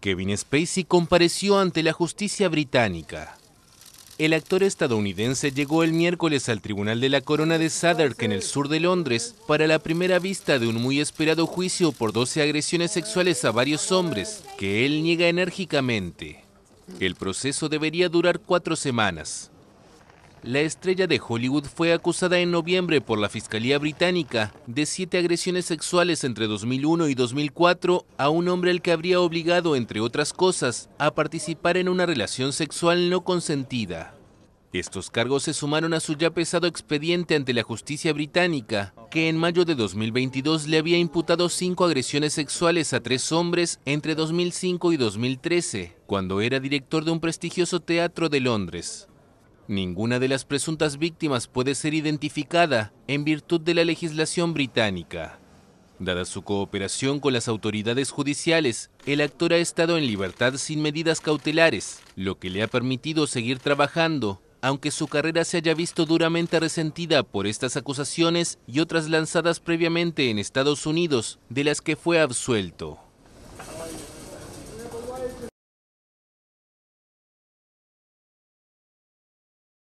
Kevin Spacey compareció ante la justicia británica. El actor estadounidense llegó el miércoles al Tribunal de la Corona de Southwark en el sur de Londres para la primera vista de un muy esperado juicio por 12 agresiones sexuales a varios hombres, que él niega enérgicamente. El proceso debería durar cuatro semanas. La estrella de Hollywood fue acusada en noviembre por la Fiscalía Británica de siete agresiones sexuales entre 2001 y 2004 a un hombre al que habría obligado, entre otras cosas, a participar en una relación sexual no consentida. Estos cargos se sumaron a su ya pesado expediente ante la justicia británica, que en mayo de 2022 le había imputado cinco agresiones sexuales a tres hombres entre 2005 y 2013, cuando era director de un prestigioso teatro de Londres. Ninguna de las presuntas víctimas puede ser identificada en virtud de la legislación británica. Dada su cooperación con las autoridades judiciales, el actor ha estado en libertad sin medidas cautelares, lo que le ha permitido seguir trabajando, aunque su carrera se haya visto duramente resentida por estas acusaciones y otras lanzadas previamente en Estados Unidos, de las que fue absuelto.